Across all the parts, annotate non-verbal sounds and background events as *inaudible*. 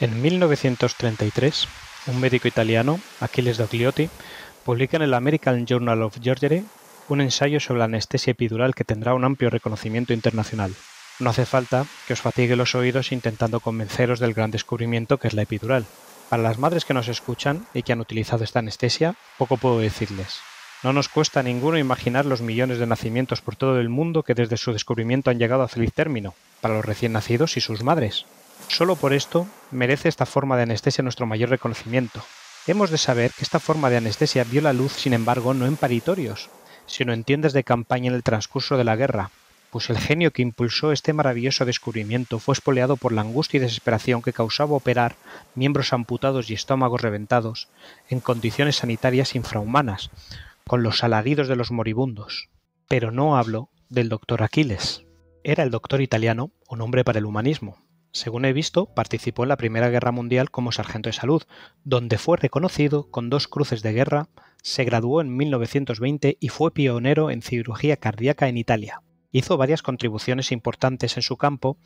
En 1933, un médico italiano, Achilles Dogliotti, publica en el American Journal of Surgery un ensayo sobre la anestesia epidural que tendrá un amplio reconocimiento internacional. No hace falta que os fatigue los oídos intentando convenceros del gran descubrimiento que es la epidural. Para las madres que nos escuchan y que han utilizado esta anestesia, poco puedo decirles. No nos cuesta ninguno imaginar los millones de nacimientos por todo el mundo que desde su descubrimiento han llegado a feliz término, para los recién nacidos y sus madres. Solo por esto merece esta forma de anestesia nuestro mayor reconocimiento. Hemos de saber que esta forma de anestesia vio la luz, sin embargo, no en paritorios, sino en tiendas de campaña en el transcurso de la guerra, pues el genio que impulsó este maravilloso descubrimiento fue espoleado por la angustia y desesperación que causaba operar miembros amputados y estómagos reventados en condiciones sanitarias infrahumanas, con los alaridos de los moribundos. Pero no hablo del doctor Aquiles. Era el doctor italiano, un hombre para el humanismo, según he visto, participó en la Primera Guerra Mundial como sargento de salud, donde fue reconocido con dos cruces de guerra, se graduó en 1920 y fue pionero en cirugía cardíaca en Italia. Hizo varias contribuciones importantes en su campo,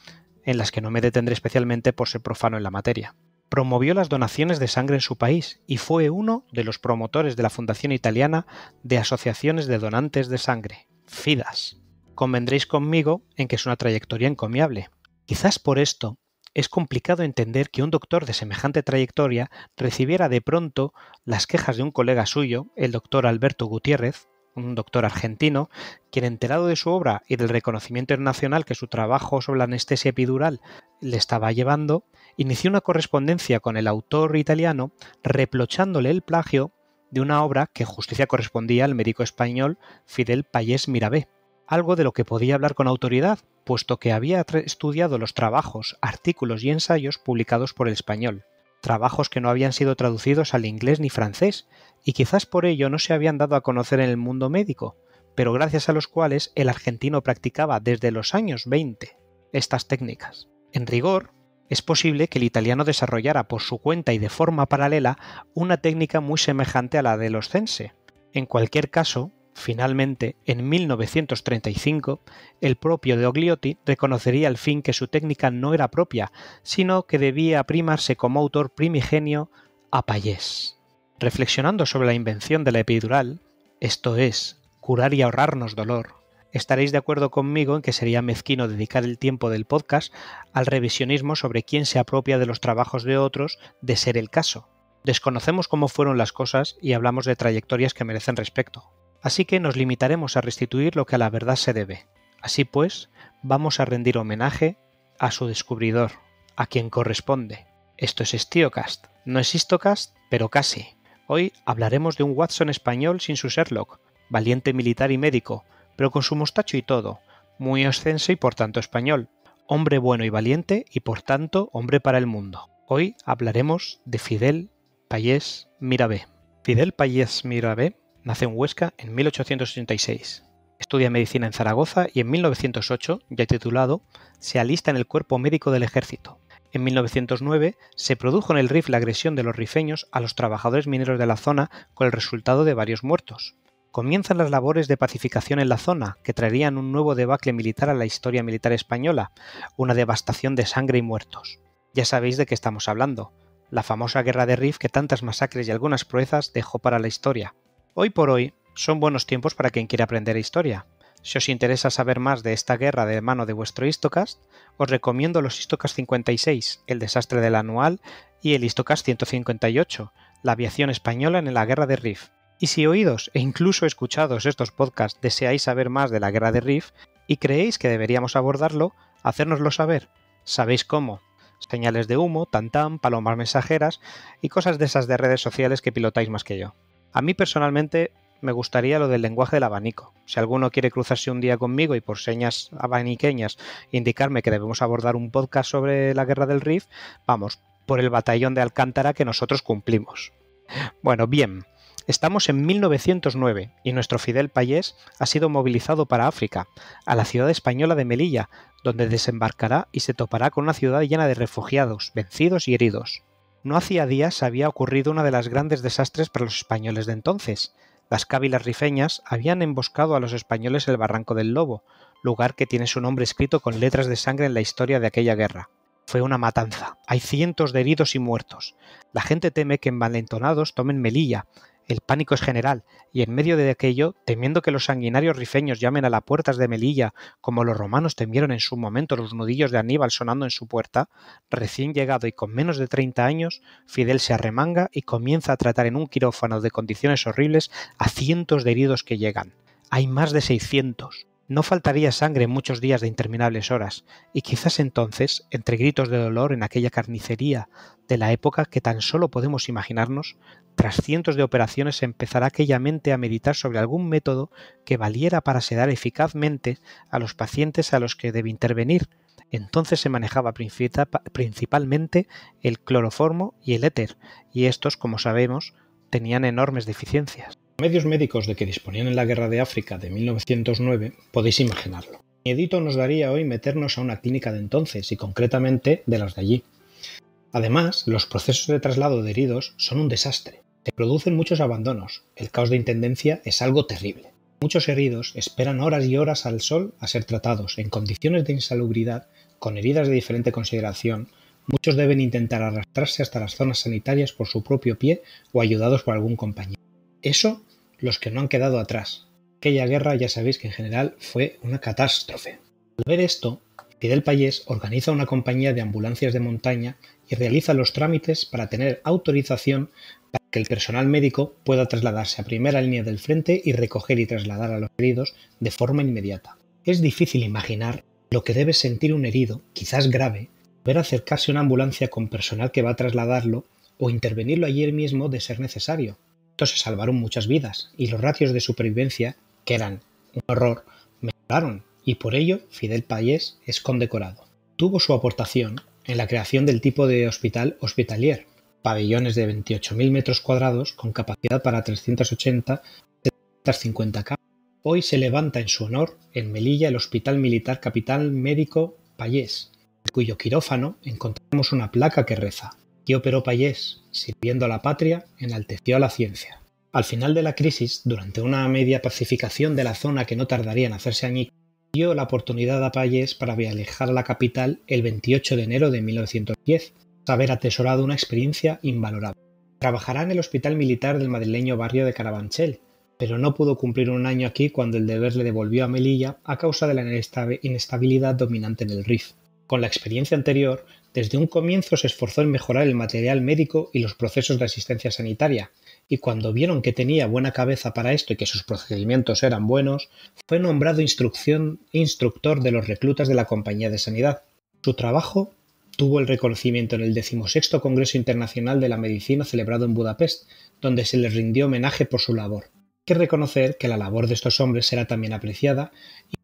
en las que no me detendré especialmente por ser profano en la materia. Promovió las donaciones de sangre en su país y fue uno de los promotores de la Fundación Italiana de Asociaciones de Donantes de Sangre, FIDAS. Convendréis conmigo en que es una trayectoria encomiable. Quizás por esto es complicado entender que un doctor de semejante trayectoria recibiera de pronto las quejas de un colega suyo, el doctor Alberto Gutiérrez, un doctor argentino, quien enterado de su obra y del reconocimiento internacional que su trabajo sobre la anestesia epidural le estaba llevando, inició una correspondencia con el autor italiano reprochándole el plagio de una obra que justicia correspondía al médico español Fidel Payés Mirabé, algo de lo que podía hablar con autoridad, puesto que había estudiado los trabajos, artículos y ensayos publicados por el español, trabajos que no habían sido traducidos al inglés ni francés, y quizás por ello no se habían dado a conocer en el mundo médico, pero gracias a los cuales el argentino practicaba desde los años 20 estas técnicas. En rigor, es posible que el italiano desarrollara por su cuenta y de forma paralela una técnica muy semejante a la del oscense. En cualquier caso, Finalmente, en 1935, el propio Ogliotti reconocería al fin que su técnica no era propia, sino que debía primarse como autor primigenio a Payés. Reflexionando sobre la invención de la epidural, esto es, curar y ahorrarnos dolor, estaréis de acuerdo conmigo en que sería mezquino dedicar el tiempo del podcast al revisionismo sobre quién se apropia de los trabajos de otros, de ser el caso. Desconocemos cómo fueron las cosas y hablamos de trayectorias que merecen respecto. Así que nos limitaremos a restituir lo que a la verdad se debe. Así pues, vamos a rendir homenaje a su descubridor, a quien corresponde. Esto es StioCast. No es Histocast, pero casi. Hoy hablaremos de un Watson español sin su Sherlock, valiente militar y médico, pero con su mostacho y todo, muy ostenso y por tanto español, hombre bueno y valiente y por tanto hombre para el mundo. Hoy hablaremos de Fidel Payés Mirabe. Fidel Payés Mirabé Nace en Huesca en 1886. Estudia medicina en Zaragoza y en 1908, ya titulado, se alista en el cuerpo médico del ejército. En 1909 se produjo en el RIF la agresión de los rifeños a los trabajadores mineros de la zona con el resultado de varios muertos. Comienzan las labores de pacificación en la zona, que traerían un nuevo debacle militar a la historia militar española, una devastación de sangre y muertos. Ya sabéis de qué estamos hablando, la famosa guerra de Rif que tantas masacres y algunas proezas dejó para la historia. Hoy por hoy son buenos tiempos para quien quiera aprender historia. Si os interesa saber más de esta guerra de mano de vuestro Histocast, os recomiendo los Histocast 56, el desastre del anual, y el Histocast 158, la aviación española en la guerra de Rif. Y si oídos e incluso escuchados estos podcasts deseáis saber más de la guerra de Rif y creéis que deberíamos abordarlo, hacérnoslo saber. Sabéis cómo. Señales de humo, tantán, palomas mensajeras y cosas de esas de redes sociales que pilotáis más que yo. A mí personalmente me gustaría lo del lenguaje del abanico. Si alguno quiere cruzarse un día conmigo y por señas abaniqueñas indicarme que debemos abordar un podcast sobre la guerra del Rif, vamos, por el batallón de Alcántara que nosotros cumplimos. Bueno, bien, Estamos en 1909 y nuestro Fidel Payés ha sido movilizado para África, a la ciudad española de Melilla, donde desembarcará y se topará con una ciudad llena de refugiados, vencidos y heridos. No hacía días había ocurrido una de las grandes desastres para los españoles de entonces. Las cávilas rifeñas habían emboscado a los españoles el Barranco del Lobo, lugar que tiene su nombre escrito con letras de sangre en la historia de aquella guerra. Fue una matanza. Hay cientos de heridos y muertos. La gente teme que envalentonados tomen Melilla. El pánico es general, y en medio de aquello, temiendo que los sanguinarios rifeños llamen a las puertas de Melilla, como los romanos temieron en su momento los nudillos de Aníbal sonando en su puerta, recién llegado y con menos de 30 años, Fidel se arremanga y comienza a tratar en un quirófano de condiciones horribles a cientos de heridos que llegan. Hay más de 600. No faltaría sangre en muchos días de interminables horas, y quizás entonces, entre gritos de dolor en aquella carnicería de la época que tan solo podemos imaginarnos, tras cientos de operaciones empezará aquella mente a meditar sobre algún método que valiera para sedar eficazmente a los pacientes a los que debe intervenir. Entonces se manejaba principalmente el cloroformo y el éter, y estos, como sabemos, tenían enormes deficiencias. medios médicos de que disponían en la Guerra de África de 1909 podéis imaginarlo. Mi edito nos daría hoy meternos a una clínica de entonces y concretamente de las de allí. Además, los procesos de traslado de heridos son un desastre. Se producen muchos abandonos. El caos de intendencia es algo terrible. Muchos heridos esperan horas y horas al sol a ser tratados en condiciones de insalubridad, con heridas de diferente consideración, Muchos deben intentar arrastrarse hasta las zonas sanitarias por su propio pie o ayudados por algún compañero. Eso, los que no han quedado atrás. Aquella guerra ya sabéis que en general fue una catástrofe. Al ver esto, Fidel Payés organiza una compañía de ambulancias de montaña y realiza los trámites para tener autorización para que el personal médico pueda trasladarse a primera línea del frente y recoger y trasladar a los heridos de forma inmediata. Es difícil imaginar lo que debe sentir un herido, quizás grave, ver acercarse una ambulancia con personal que va a trasladarlo o intervenirlo ayer mismo de ser necesario. Entonces salvaron muchas vidas y los ratios de supervivencia, que eran un horror, mejoraron y por ello Fidel Payés es condecorado. Tuvo su aportación en la creación del tipo de hospital hospitalier, pabellones de 28.000 metros cuadrados con capacidad para 380 350 camas. Hoy se levanta en su honor en Melilla el Hospital Militar Capital Médico Payés, cuyo quirófano encontramos una placa que reza: Aquí operó Payés, sirviendo a la patria, enalteció a la ciencia. Al final de la crisis, durante una media pacificación de la zona que no tardaría en hacerse añicos, dio la oportunidad a Payés para viajar a la capital el 28 de enero de 1910, tras haber atesorado una experiencia invalorable. Trabajará en el hospital militar del madrileño barrio de Carabanchel, pero no pudo cumplir un año aquí cuando el deber le devolvió a Melilla a causa de la inestabilidad dominante en el RIF. Con la experiencia anterior, desde un comienzo se esforzó en mejorar el material médico y los procesos de asistencia sanitaria, y cuando vieron que tenía buena cabeza para esto y que sus procedimientos eran buenos, fue nombrado instrucción, instructor de los reclutas de la Compañía de Sanidad. Su trabajo tuvo el reconocimiento en el XVI Congreso Internacional de la Medicina celebrado en Budapest, donde se le rindió homenaje por su labor que reconocer que la labor de estos hombres era también apreciada,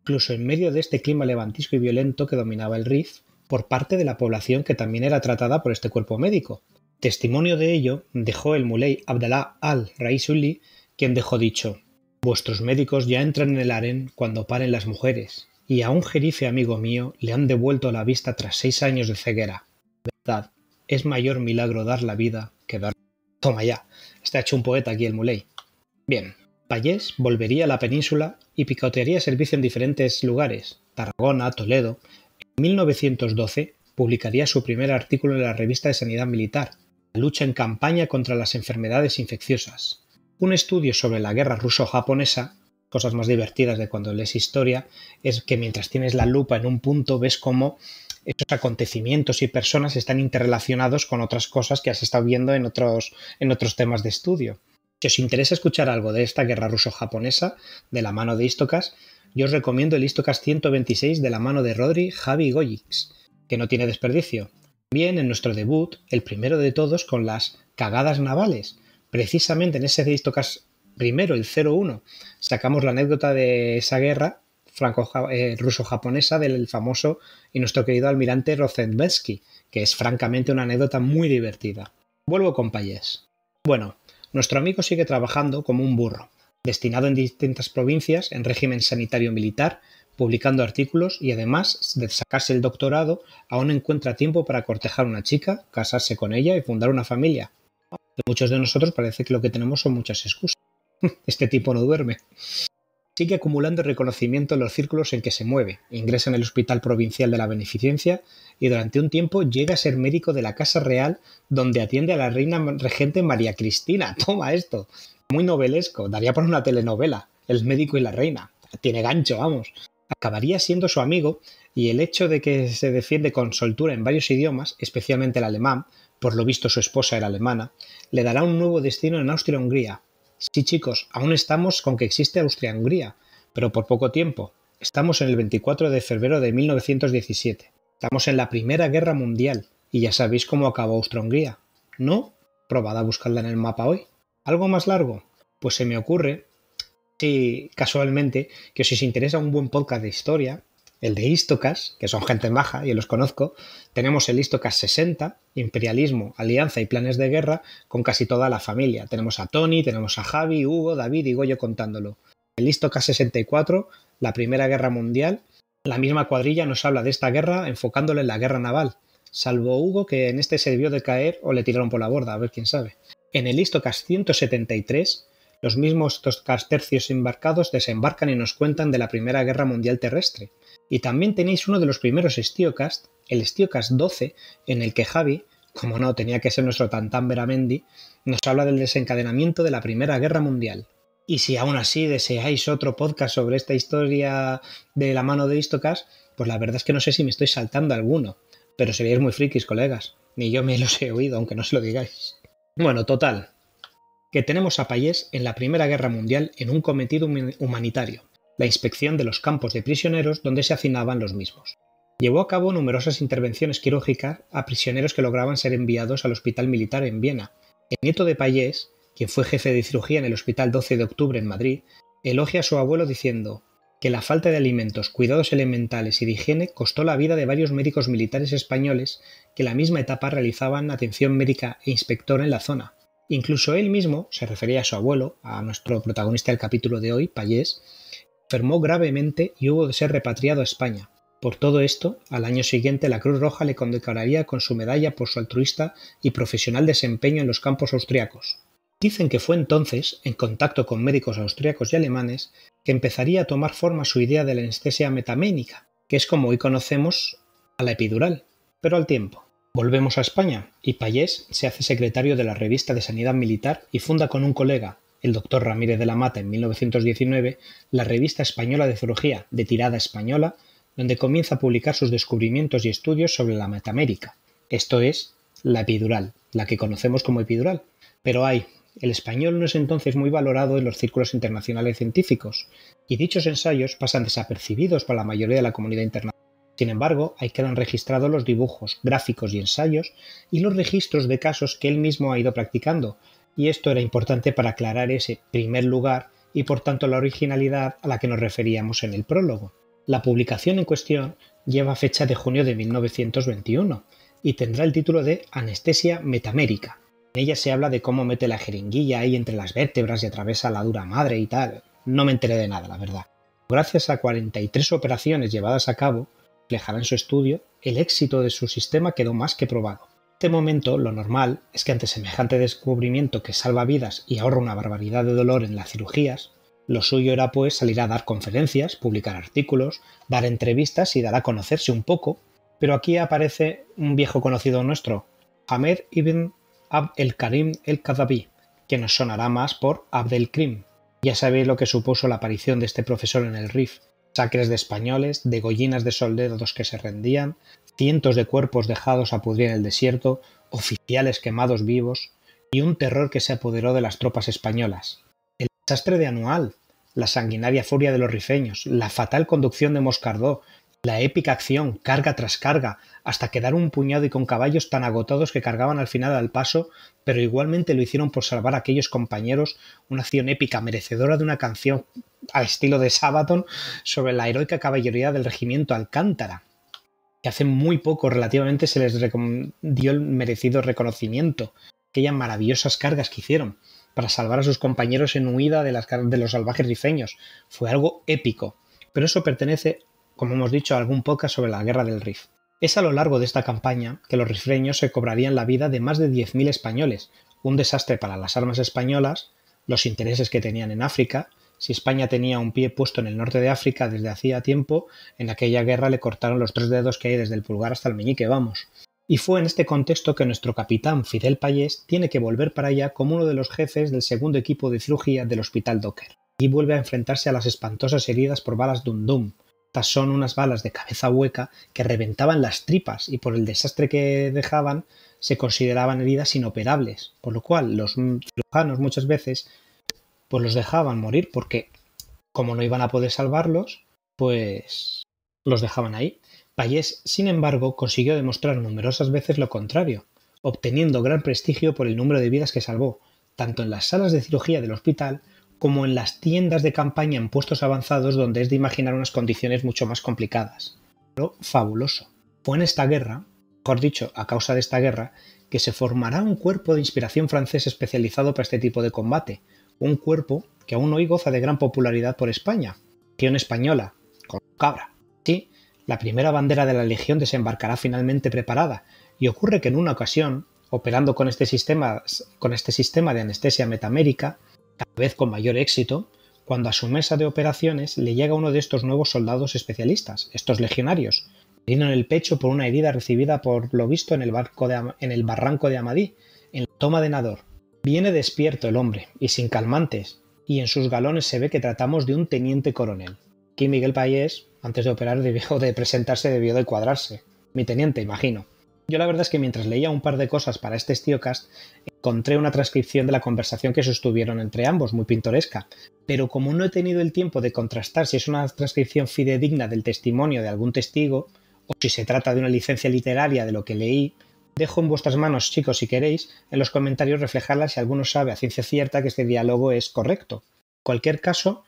incluso en medio de este clima levantisco y violento que dominaba el Rif, por parte de la población que también era tratada por este cuerpo médico. Testimonio de ello dejó el muley Abdallah al-Raisuli, quien dejó dicho: Vuestros médicos ya entran en el harén cuando paren las mujeres, y a un jerife amigo mío le han devuelto la vista tras seis años de ceguera. Verdad, es mayor milagro dar la vida que dar. Toma ya, está hecho un poeta aquí el muley. Bien, Pallés volvería a la península y picotearía servicio en diferentes lugares, Tarragona, Toledo. En 1912 publicaría su primer artículo en la revista de Sanidad Militar, La lucha en campaña contra las enfermedades infecciosas. Un estudio sobre la guerra ruso-japonesa, cosas más divertidas de cuando lees historia, es que mientras tienes la lupa en un punto ves cómo estos acontecimientos y personas están interrelacionados con otras cosas que has estado viendo en otros, en otros temas de estudio. Si os interesa escuchar algo de esta guerra ruso-japonesa de la mano de Istocas, yo os recomiendo el Istocas 126 de la mano de Rodri Javi Goyix, que no tiene desperdicio. Bien, en nuestro debut, el primero de todos con las cagadas navales. Precisamente en ese Istocas primero, el 01, sacamos la anécdota de esa guerra franco eh, ruso-japonesa del famoso y nuestro querido almirante Rozenbensky, que es francamente una anécdota muy divertida. Vuelvo con Payés. Bueno, nuestro amigo sigue trabajando como un burro, destinado en distintas provincias en régimen sanitario militar, publicando artículos y además de sacarse el doctorado, aún encuentra tiempo para cortejar una chica, casarse con ella y fundar una familia. Muchos de nosotros parece que lo que tenemos son muchas excusas. *laughs* Este tipo no duerme sigue acumulando reconocimiento en los círculos en que se mueve. Ingresa en el Hospital Provincial de la Beneficencia y durante un tiempo llega a ser médico de la Casa Real donde atiende a la reina regente María Cristina. *laughs* Toma esto. Muy novelesco, daría por una telenovela. El médico y la reina. Tiene gancho, vamos. Acabaría siendo su amigo y el hecho de que se defiende con soltura en varios idiomas, especialmente el alemán, por lo visto su esposa era alemana, le dará un nuevo destino en Austria-Hungría, Sí, chicos, aún estamos con que existe Austria-Hungría, pero por poco tiempo. Estamos en el 24 de febrero de 1917. Estamos en la Primera Guerra Mundial y ya sabéis cómo acabó Austria-Hungría. ¿No? Probad a buscarla en el mapa hoy. ¿Algo más largo? Pues se me ocurre, si casualmente, que si os interesa un buen podcast de historia, el de Istocas, que son gente baja, yo los conozco. Tenemos el Istocas 60, Imperialismo, Alianza y Planes de Guerra, con casi toda la familia. Tenemos a Tony, tenemos a Javi, Hugo, David y Goyo contándolo. El Istocas 64, la Primera Guerra Mundial. La misma cuadrilla nos habla de esta guerra enfocándole en la guerra naval, salvo Hugo que en este se debió de caer o le tiraron por la borda, a ver quién sabe. En el Istocas 173, los mismos dos tercios embarcados desembarcan y nos cuentan de la Primera Guerra Mundial Terrestre. Y también tenéis uno de los primeros Estiocast, el Estiocast 12, en el que Javi, como no tenía que ser nuestro tantán Veramendi, nos habla del desencadenamiento de la Primera Guerra Mundial. Y si aún así deseáis otro podcast sobre esta historia de la mano de Istocast, pues la verdad es que no sé si me estoy saltando alguno. Pero seríais muy frikis, colegas. Ni yo me los he oído, aunque no se lo digáis. Bueno, total. Que tenemos a Payés en la Primera Guerra Mundial en un cometido humanitario la inspección de los campos de prisioneros donde se hacinaban los mismos. Llevó a cabo numerosas intervenciones quirúrgicas a prisioneros que lograban ser enviados al hospital militar en Viena. El nieto de Payés, quien fue jefe de cirugía en el hospital 12 de octubre en Madrid, elogia a su abuelo diciendo que la falta de alimentos, cuidados elementales y de higiene costó la vida de varios médicos militares españoles que en la misma etapa realizaban atención médica e inspectora en la zona. Incluso él mismo se refería a su abuelo, a nuestro protagonista del capítulo de hoy, Payés, enfermó gravemente y hubo de ser repatriado a España. Por todo esto, al año siguiente la Cruz Roja le condecoraría con su medalla por su altruista y profesional desempeño en los campos austriacos. Dicen que fue entonces, en contacto con médicos austriacos y alemanes, que empezaría a tomar forma su idea de la anestesia metaménica, que es como hoy conocemos a la epidural, pero al tiempo. Volvemos a España y Payés se hace secretario de la revista de Sanidad Militar y funda con un colega, el doctor Ramírez de la Mata en 1919 la Revista Española de Zoología de tirada española, donde comienza a publicar sus descubrimientos y estudios sobre la metamérica, esto es, la epidural, la que conocemos como epidural. Pero hay, el español no es entonces muy valorado en los círculos internacionales científicos, y dichos ensayos pasan desapercibidos para la mayoría de la comunidad internacional. Sin embargo, ahí quedan registrados los dibujos, gráficos y ensayos, y los registros de casos que él mismo ha ido practicando, y esto era importante para aclarar ese primer lugar y por tanto la originalidad a la que nos referíamos en el prólogo. La publicación en cuestión lleva fecha de junio de 1921 y tendrá el título de Anestesia metamérica. En ella se habla de cómo mete la jeringuilla ahí entre las vértebras y atraviesa la dura madre y tal. No me enteré de nada, la verdad. Gracias a 43 operaciones llevadas a cabo, reflejada en su estudio, el éxito de su sistema quedó más que probado este momento, lo normal es que ante semejante descubrimiento que salva vidas y ahorra una barbaridad de dolor en las cirugías, lo suyo era pues salir a dar conferencias, publicar artículos, dar entrevistas y dar a conocerse un poco, pero aquí aparece un viejo conocido nuestro, Hamed ibn Abd el Karim el Kadabi, que nos sonará más por Abdelkrim. Krim. Ya sabéis lo que supuso la aparición de este profesor en el RIF, sacres de españoles, de degollinas de soldados que se rendían, cientos de cuerpos dejados a pudrir en el desierto, oficiales quemados vivos y un terror que se apoderó de las tropas españolas. El desastre de Anual, la sanguinaria furia de los rifeños, la fatal conducción de Moscardó, la épica acción, carga tras carga, hasta quedar un puñado y con caballos tan agotados que cargaban al final al paso, pero igualmente lo hicieron por salvar a aquellos compañeros, una acción épica merecedora de una canción al estilo de Sabaton sobre la heroica caballería del regimiento Alcántara, que hace muy poco relativamente se les dio el merecido reconocimiento, aquellas maravillosas cargas que hicieron para salvar a sus compañeros en huida de, las, de los salvajes rifeños. Fue algo épico, pero eso pertenece como hemos dicho, algún poca sobre la guerra del Rif. Es a lo largo de esta campaña que los rifreños se cobrarían la vida de más de 10.000 españoles, un desastre para las armas españolas, los intereses que tenían en África, si España tenía un pie puesto en el norte de África desde hacía tiempo, en aquella guerra le cortaron los tres dedos que hay desde el pulgar hasta el meñique, vamos. Y fue en este contexto que nuestro capitán Fidel Payés tiene que volver para allá como uno de los jefes del segundo equipo de cirugía del Hospital Docker. Y vuelve a enfrentarse a las espantosas heridas por balas Dum Dum, estas son unas balas de cabeza hueca que reventaban las tripas y por el desastre que dejaban se consideraban heridas inoperables, por lo cual los cirujanos muchas veces pues los dejaban morir porque como no iban a poder salvarlos, pues los dejaban ahí. Payés, sin embargo, consiguió demostrar numerosas veces lo contrario, obteniendo gran prestigio por el número de vidas que salvó, tanto en las salas de cirugía del hospital como en las tiendas de campaña en puestos avanzados donde es de imaginar unas condiciones mucho más complicadas. Pero fabuloso. Fue en esta guerra, mejor dicho, a causa de esta guerra, que se formará un cuerpo de inspiración francés especializado para este tipo de combate, un cuerpo que aún hoy goza de gran popularidad por España, Legión Española, con cabra. Sí, la primera bandera de la Legión desembarcará finalmente preparada, y ocurre que en una ocasión, operando con este sistema, con este sistema de anestesia metamérica, cada vez con mayor éxito, cuando a su mesa de operaciones le llega uno de estos nuevos soldados especialistas, estos legionarios, herido en el pecho por una herida recibida por lo visto en el, barco de, en el barranco de Amadí, en la toma de Nador. Viene despierto el hombre, y sin calmantes, y en sus galones se ve que tratamos de un teniente coronel. Aquí Miguel Payés, antes de operar debió de presentarse, debió de cuadrarse. Mi teniente, imagino. Yo la verdad es que mientras leía un par de cosas para este StioCast, encontré una transcripción de la conversación que sostuvieron entre ambos, muy pintoresca. Pero como no he tenido el tiempo de contrastar si es una transcripción fidedigna del testimonio de algún testigo, o si se trata de una licencia literaria de lo que leí, dejo en vuestras manos, chicos, si queréis, en los comentarios reflejarla si alguno sabe a ciencia cierta que este diálogo es correcto. En cualquier caso,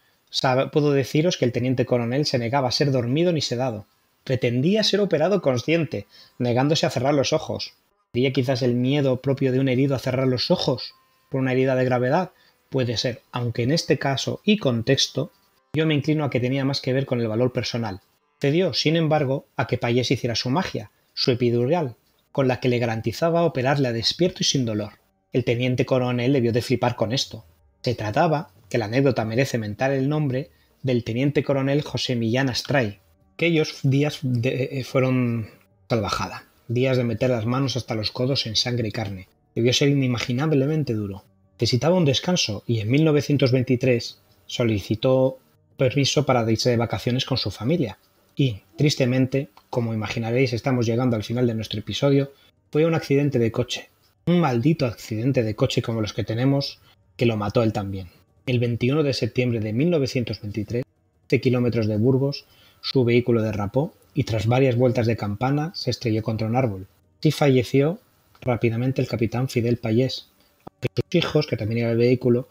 puedo deciros que el teniente coronel se negaba a ser dormido ni sedado pretendía ser operado consciente, negándose a cerrar los ojos. ¿Sería quizás el miedo propio de un herido a cerrar los ojos por una herida de gravedad? Puede ser, aunque en este caso y contexto, yo me inclino a que tenía más que ver con el valor personal. Cedió, sin embargo, a que Payés hiciera su magia, su epidural, con la que le garantizaba operarle a despierto y sin dolor. El teniente coronel debió de flipar con esto. Se trataba, que la anécdota merece mentar el nombre, del teniente coronel José Millán Astray, Aquellos días eh, fueron salvajada, días de meter las manos hasta los codos en sangre y carne. Debió ser inimaginablemente duro. Necesitaba un descanso y en 1923 solicitó permiso para irse de vacaciones con su familia. Y, tristemente, como imaginaréis, estamos llegando al final de nuestro episodio, fue un accidente de coche. Un maldito accidente de coche como los que tenemos, que lo mató él también. El 21 de septiembre de 1923, de kilómetros de Burgos, su vehículo derrapó y tras varias vueltas de campana se estrelló contra un árbol. Así falleció rápidamente el capitán Fidel Payés, aunque sus hijos, que también iban el vehículo,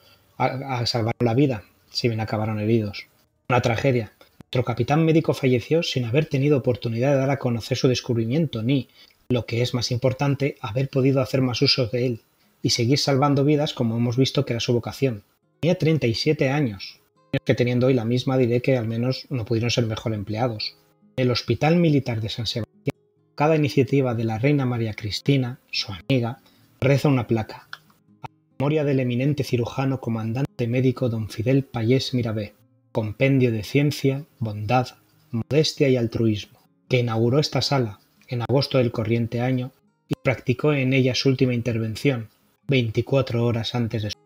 salvaron la vida, si bien acabaron heridos. Una tragedia. Nuestro capitán médico falleció sin haber tenido oportunidad de dar a conocer su descubrimiento ni, lo que es más importante, haber podido hacer más uso de él y seguir salvando vidas como hemos visto que era su vocación. Tenía 37 años, que teniendo hoy la misma diré que al menos no pudieron ser mejor empleados. El Hospital Militar de San Sebastián, cada iniciativa de la reina María Cristina, su amiga, reza una placa. A memoria del eminente cirujano comandante médico don Fidel Payés Mirabé, compendio de ciencia, bondad, modestia y altruismo, que inauguró esta sala en agosto del corriente año y practicó en ella su última intervención, 24 horas antes de su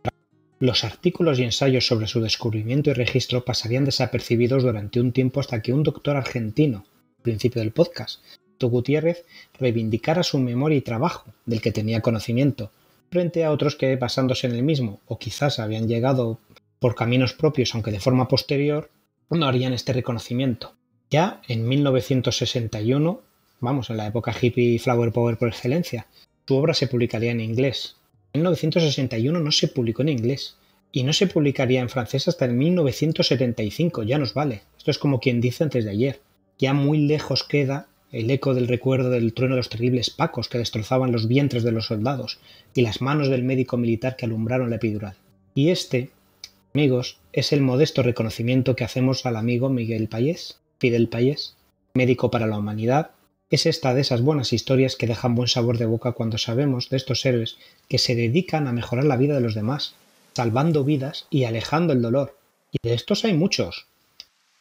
los artículos y ensayos sobre su descubrimiento y registro pasarían desapercibidos durante un tiempo hasta que un doctor argentino, principio del podcast, To Gutiérrez, reivindicara su memoria y trabajo, del que tenía conocimiento, frente a otros que, basándose en el mismo, o quizás habían llegado por caminos propios, aunque de forma posterior, no harían este reconocimiento. Ya en 1961, vamos, en la época hippie flower power por excelencia, su obra se publicaría en inglés, 1961 no se publicó en inglés y no se publicaría en francés hasta el 1975, ya nos vale. Esto es como quien dice antes de ayer. Ya muy lejos queda el eco del recuerdo del trueno de los terribles pacos que destrozaban los vientres de los soldados y las manos del médico militar que alumbraron la epidural. Y este, amigos, es el modesto reconocimiento que hacemos al amigo Miguel Payés, Fidel Payés, médico para la humanidad, es esta de esas buenas historias que dejan buen sabor de boca cuando sabemos de estos héroes que se dedican a mejorar la vida de los demás, salvando vidas y alejando el dolor. Y de estos hay muchos.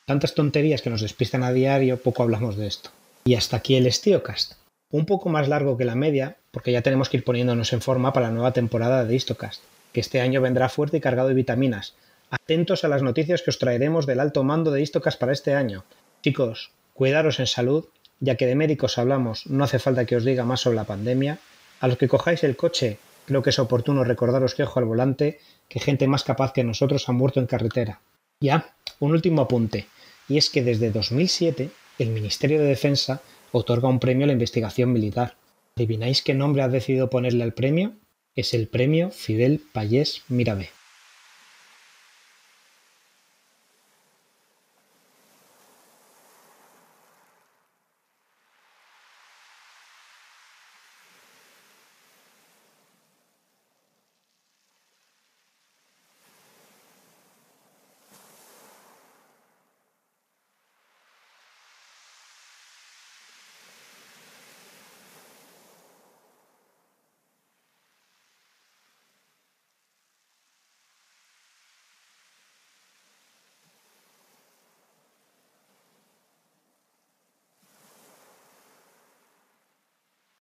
Tantas tonterías que nos despistan a diario, poco hablamos de esto. Y hasta aquí el Estiocast. Un poco más largo que la media, porque ya tenemos que ir poniéndonos en forma para la nueva temporada de Istocast, que este año vendrá fuerte y cargado de vitaminas. Atentos a las noticias que os traeremos del alto mando de Istocast para este año. Chicos, cuidaros en salud ya que de médicos hablamos, no hace falta que os diga más sobre la pandemia. A los que cojáis el coche, creo que es oportuno recordaros que ojo al volante, que gente más capaz que nosotros ha muerto en carretera. Ya, un último apunte, y es que desde 2007 el Ministerio de Defensa otorga un premio a la investigación militar. ¿Adivináis qué nombre ha decidido ponerle al premio? Es el premio Fidel Payés Mirabé.